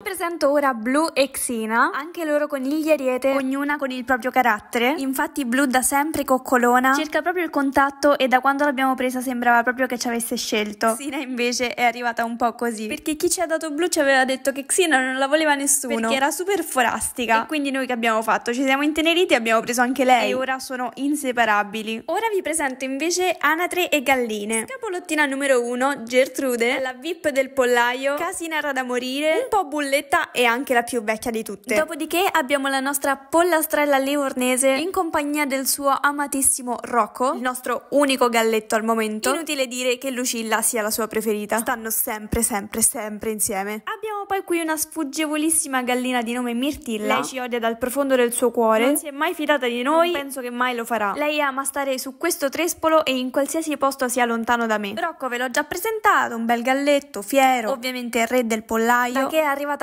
Presento ora Blu e Xina, anche loro coniglie ariete, ognuna con il proprio carattere. Infatti Blu da sempre coccolona, cerca proprio il contatto e da quando l'abbiamo presa sembrava proprio che ci avesse scelto. Xina invece è arrivata un po' così, perché chi ci ha dato Blu ci aveva detto che Xina non la voleva nessuno, perché era super forastica. E quindi noi che abbiamo fatto? Ci siamo inteneriti e abbiamo preso anche lei. E ora sono inseparabili. Ora vi presento invece Anatre e Galline. Capolottina numero 1, Gertrude, la VIP del pollaio, casinara da morire, un po' bullata bolletta è anche la più vecchia di tutte. Dopodiché abbiamo la nostra pollastrella livornese in compagnia del suo amatissimo Rocco, il nostro unico galletto al momento. Inutile dire che Lucilla sia la sua preferita. Stanno sempre, sempre, sempre insieme. Abbiamo poi qui una sfuggevolissima gallina di nome Mirtilla. Lei ci odia dal profondo del suo cuore. Non si è mai fidata di noi. Non penso che mai lo farà. Lei ama stare su questo trespolo e in qualsiasi posto sia lontano da me. Rocco ve l'ho già presentato, un bel galletto, fiero. Ovviamente re del pollaio. Che è arrivato